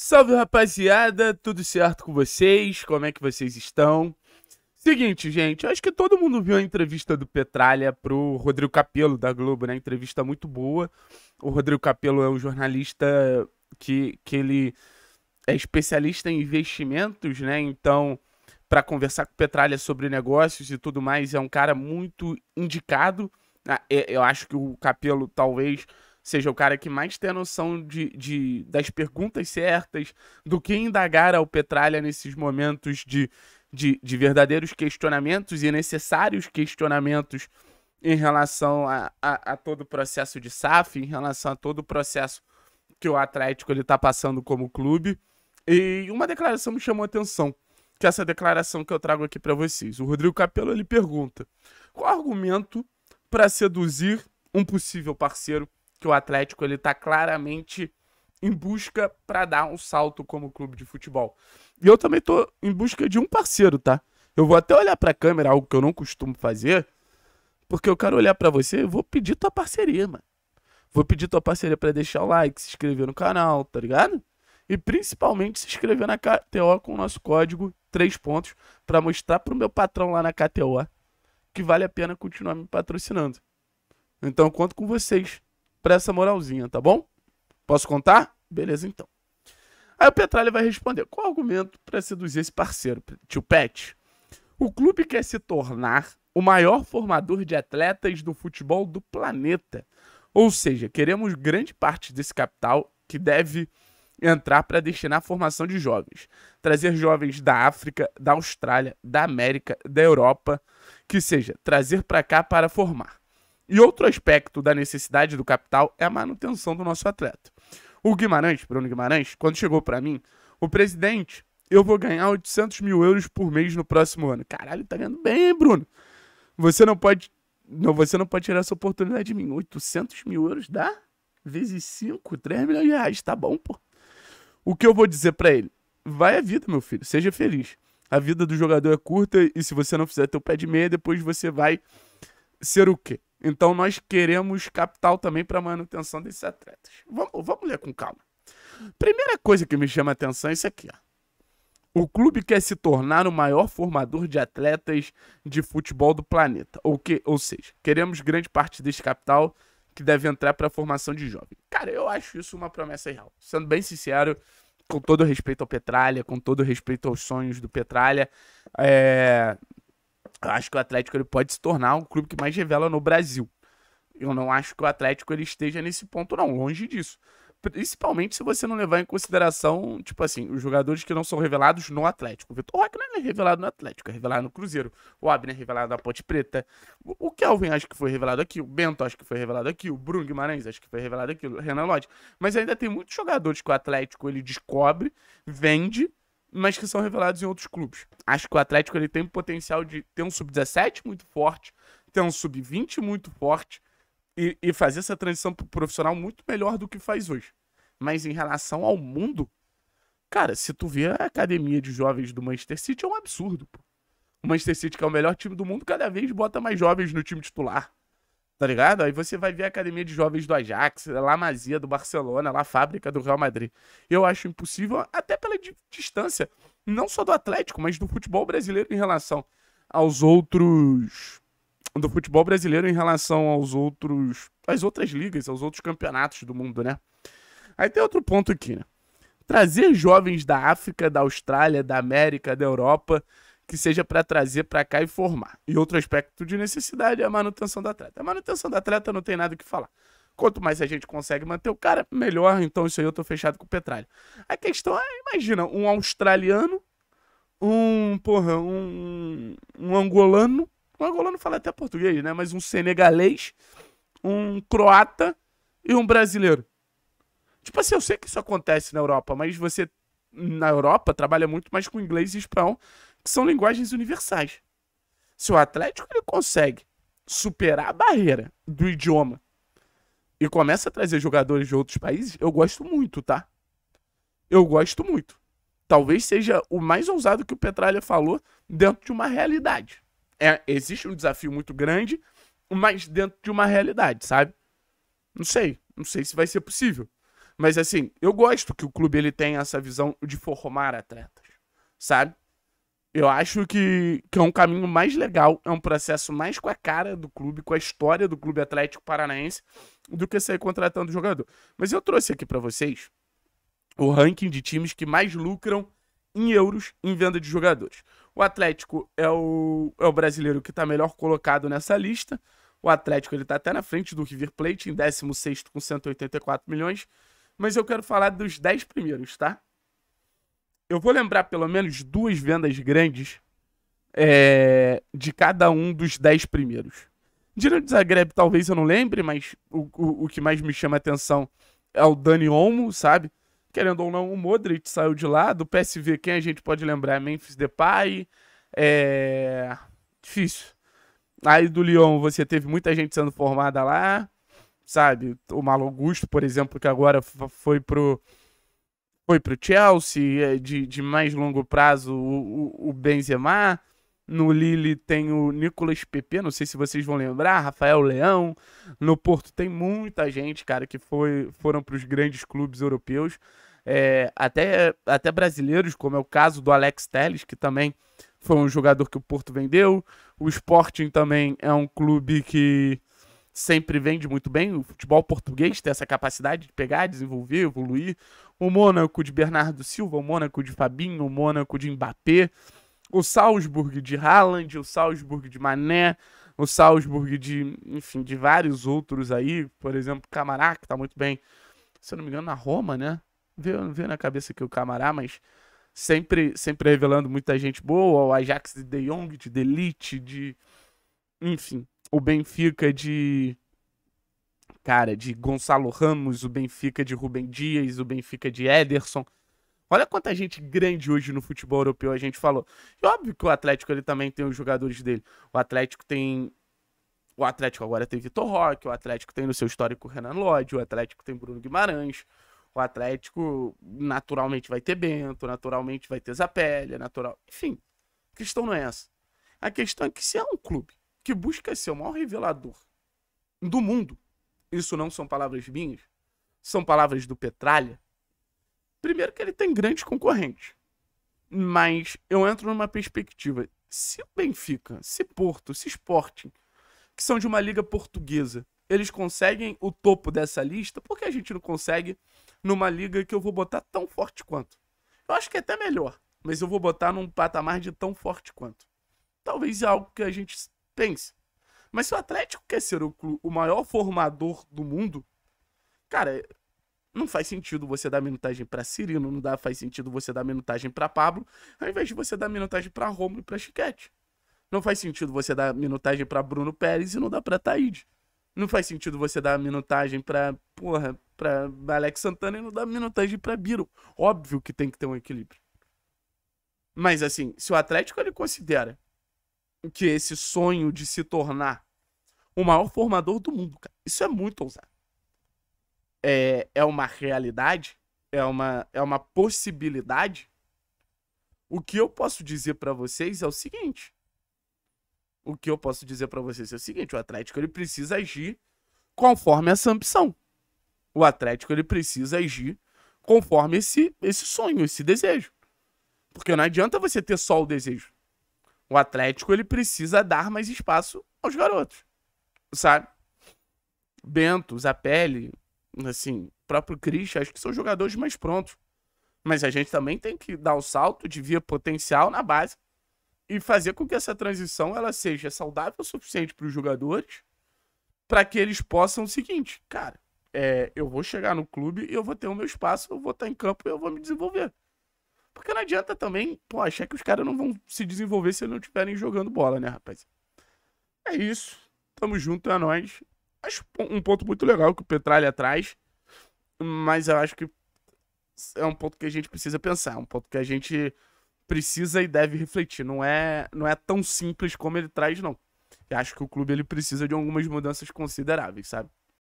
Salve rapaziada, tudo certo com vocês? Como é que vocês estão? Seguinte, gente, acho que todo mundo viu a entrevista do Petralha pro Rodrigo Capello da Globo, né? Entrevista muito boa. O Rodrigo Capello é um jornalista que, que ele é especialista em investimentos, né? Então, para conversar com o Petralha sobre negócios e tudo mais, é um cara muito indicado. Ah, eu acho que o Capello talvez seja o cara que mais tem a noção de, de, das perguntas certas, do que indagar ao Petralha nesses momentos de, de, de verdadeiros questionamentos e necessários questionamentos em relação a, a, a, todo o processo de SAF, em relação a todo o processo que o Atlético está passando como clube. E uma declaração me chamou a atenção, que é essa declaração que eu trago aqui para vocês. O Rodrigo Capello ele pergunta: qual argumento para seduzir um possível parceiro que o Atlético ele tá claramente em busca para dar um salto como clube de futebol. E eu também tô em busca de um parceiro, tá? Eu vou até olhar para a câmera, algo que eu não costumo fazer, porque eu quero olhar para você e vou pedir tua parceria, mano. Vou pedir tua parceria para deixar o like, se inscrever no canal, tá ligado? E principalmente se inscrever na KTO com o nosso código 3 pontos para mostrar pro meu patrão lá na KTO que vale a pena continuar me patrocinando. Então conto com vocês pra essa moralzinha, tá bom? Posso contar? Beleza, então. Aí o Petralha vai responder: qual o argumento para seduzir esse parceiro, tio Pet? O clube quer se tornar o maior formador de atletas do futebol do planeta. Ou seja, queremos grande parte desse capital que deve entrar para destinar a formação de jovens, trazer jovens da África, da Austrália, da América, da Europa, que seja, trazer para cá para formar. E outro aspecto da necessidade do capital é a manutenção do nosso atleta. O Guimarães, Bruno Guimarães, quando chegou para mim, o presidente, eu vou ganhar 800 mil euros por mês no próximo ano. Caralho, tá ganhando bem, hein, Bruno? Você não pode, não, você não pode tirar essa oportunidade de mim. 800 mil euros dá? Vezes 5, 3 milhões de reais, tá bom, pô. O que eu vou dizer para ele? Vai a vida, meu filho, seja feliz. A vida do jogador é curta e se você não fizer teu pé de meia, depois você vai ser o quê? Então nós queremos capital também para manutenção desses atletas. Vamos, vamos ler com calma. Primeira coisa que me chama a atenção é isso aqui. Ó. O clube quer se tornar o maior formador de atletas de futebol do planeta. Ou, que, ou seja, queremos grande parte desse capital que deve entrar para a formação de jovens. Cara, eu acho isso uma promessa real. Sendo bem sincero, com todo respeito ao Petralha, com todo respeito aos sonhos do Petralha, é... Eu acho que o Atlético ele pode se tornar o clube que mais revela no Brasil. Eu não acho que o Atlético ele esteja nesse ponto, não, longe disso. Principalmente se você não levar em consideração, tipo assim, os jogadores que não são revelados no Atlético. O Vitor Roque não é revelado no Atlético, é revelado no Cruzeiro. O Abner é revelado na Ponte Preta. O Kelvin acho que foi revelado aqui. O Bento acho que foi revelado aqui. O Bruno Guimarães acho que foi revelado aqui. O Renan Lodge. Mas ainda tem muitos jogadores que o Atlético ele descobre, vende mas que são revelados em outros clubes. Acho que o Atlético ele tem potencial de ter um sub-17 muito forte, ter um sub-20 muito forte e, e fazer essa transição pro profissional muito melhor do que faz hoje. Mas em relação ao mundo, cara, se tu vê a academia de jovens do Manchester City, é um absurdo. Pô. O Manchester City, que é o melhor time do mundo, cada vez bota mais jovens no time titular. Tá ligado? Aí você vai ver a academia de jovens do Ajax, lá Mazia do Barcelona, lá Fábrica do Real Madrid. Eu acho impossível, até pela distância, não só do Atlético, mas do futebol brasileiro em relação aos outros. Do futebol brasileiro em relação aos outros. às outras ligas, aos outros campeonatos do mundo, né? Aí tem outro ponto aqui, né? Trazer jovens da África, da Austrália, da América, da Europa que seja para trazer para cá e formar. E outro aspecto de necessidade é a manutenção da atleta. A manutenção da atleta não tem nada o que falar. Quanto mais a gente consegue manter o cara, melhor. Então isso aí eu tô fechado com o Petralho. A questão é, imagina, um australiano, um, porra, um, um angolano, um angolano fala até português, né? Mas um senegalês, um croata e um brasileiro. Tipo assim, eu sei que isso acontece na Europa, mas você na Europa trabalha muito mais com inglês e espanhol são linguagens universais. Se o Atlético ele consegue superar a barreira do idioma e começa a trazer jogadores de outros países, eu gosto muito, tá? Eu gosto muito. Talvez seja o mais ousado que o Petralha falou dentro de uma realidade. É, existe um desafio muito grande, mas dentro de uma realidade, sabe? Não sei, não sei se vai ser possível. Mas assim, eu gosto que o clube ele tenha essa visão de formar atletas, sabe? Eu acho que, que é um caminho mais legal, é um processo mais com a cara do clube, com a história do Clube Atlético Paranaense, do que sair contratando jogador. Mas eu trouxe aqui para vocês o ranking de times que mais lucram em euros em venda de jogadores. O Atlético é o, é o brasileiro que está melhor colocado nessa lista. O Atlético ele está até na frente do River Plate, em 16 com 184 milhões. Mas eu quero falar dos 10 primeiros, tá? eu vou lembrar pelo menos duas vendas grandes é, de cada um dos dez primeiros. Dinamo de Zagreb talvez eu não lembre, mas o, o, o que mais me chama a atenção é o Dani Olmo, sabe? Querendo ou não, o Modric saiu de lá. Do PSV, quem a gente pode lembrar Memphis Depay. É... Difícil. Aí do Lyon, você teve muita gente sendo formada lá, sabe? O Malo Augusto, por exemplo, que agora foi pro foi para o Chelsea, é, de, de mais longo prazo o, o, Benzema. No Lille tem o Nicolas Pepe, não sei se vocês vão lembrar, Rafael Leão. No Porto tem muita gente, cara, que foi, foram para os grandes clubes europeus, é, até, até brasileiros, como é o caso do Alex Telles, que também foi um jogador que o Porto vendeu. O Sporting também é um clube que sempre vende muito bem. O futebol português tem essa capacidade de pegar, desenvolver, evoluir. O Mônaco de Bernardo Silva, o Mônaco de Fabinho, o Mônaco de Mbappé, o Salzburg de Haaland, o Salzburg de Mané, o Salzburg de, enfim, de vários outros aí, por exemplo, Camará, que tá muito bem, se eu não me engano, na Roma, né? Veio, veio na cabeça aqui o Camará, mas sempre sempre revelando muita gente boa, o Ajax de De Jong, de Delite, de enfim, o Benfica de cara de Gonçalo Ramos, o Benfica de Rubem Dias, o Benfica de Ederson. Olha quanta gente grande hoje no futebol europeu a gente falou. E óbvio que o Atlético ele também tem os jogadores dele. O Atlético tem o Atlético agora tem Vitor Roque, o Atlético tem no seu histórico Renan Lodge, o Atlético tem Bruno Guimarães, o Atlético naturalmente vai ter Bento, naturalmente vai ter Zapelli, é natural. Enfim, a questão não é essa. A questão é que se é um clube que busca ser o maior revelador do mundo, isso não são palavras minhas, são palavras do Petralha. Primeiro que ele tem grandes concorrentes. Mas eu entro numa perspectiva. Se o Benfica, se Porto, se Sporting, que são de uma liga portuguesa, eles conseguem o topo dessa lista, por que a gente não consegue numa liga que eu vou botar tão forte quanto? Eu acho que é até melhor, mas eu vou botar num patamar de tão forte quanto. Talvez é algo que a gente Pense. Mas se o Atlético quer ser o, o maior formador do mundo, cara, não faz sentido você dar minutagem para Cirino, não dá, faz sentido você dar minutagem para Pablo, ao invés de você dar minutagem para Romulo e para Chiquete. Não faz sentido você dar minutagem para Bruno Pérez e não dá para Taíde. Não faz sentido você dar minutagem para, porra, para Alex Santana e não dar minutagem para Biro. Óbvio que tem que ter um equilíbrio. Mas assim, se o Atlético ele considera que é esse sonho de se tornar o maior formador do mundo, cara. Isso é muito ousado. É, é uma realidade, é uma, é uma possibilidade. O que eu posso dizer para vocês é o seguinte. O que eu posso dizer para vocês é o seguinte, o Atlético ele precisa agir conforme essa ambição. O Atlético ele precisa agir conforme esse, esse sonho, esse desejo. Porque não adianta você ter só o desejo. O Atlético ele precisa dar mais espaço aos garotos, sabe? Bento, Zapelli, assim, o próprio Christian, acho que são jogadores mais prontos. Mas a gente também tem que dar o um salto de via potencial na base e fazer com que essa transição ela seja saudável o suficiente para os jogadores para que eles possam o seguinte, cara, é, eu vou chegar no clube e eu vou ter o meu espaço, eu vou estar em campo e eu vou me desenvolver. Porque não adianta também, pô, achar que os caras não vão se desenvolver se eles não estiverem jogando bola, né, rapaz? É isso. Tamo junto, é nóis. Acho um ponto muito legal que o Petralha traz, mas eu acho que é um ponto que a gente precisa pensar, é um ponto que a gente precisa e deve refletir. Não é, não é tão simples como ele traz, não. Eu acho que o clube ele precisa de algumas mudanças consideráveis, sabe?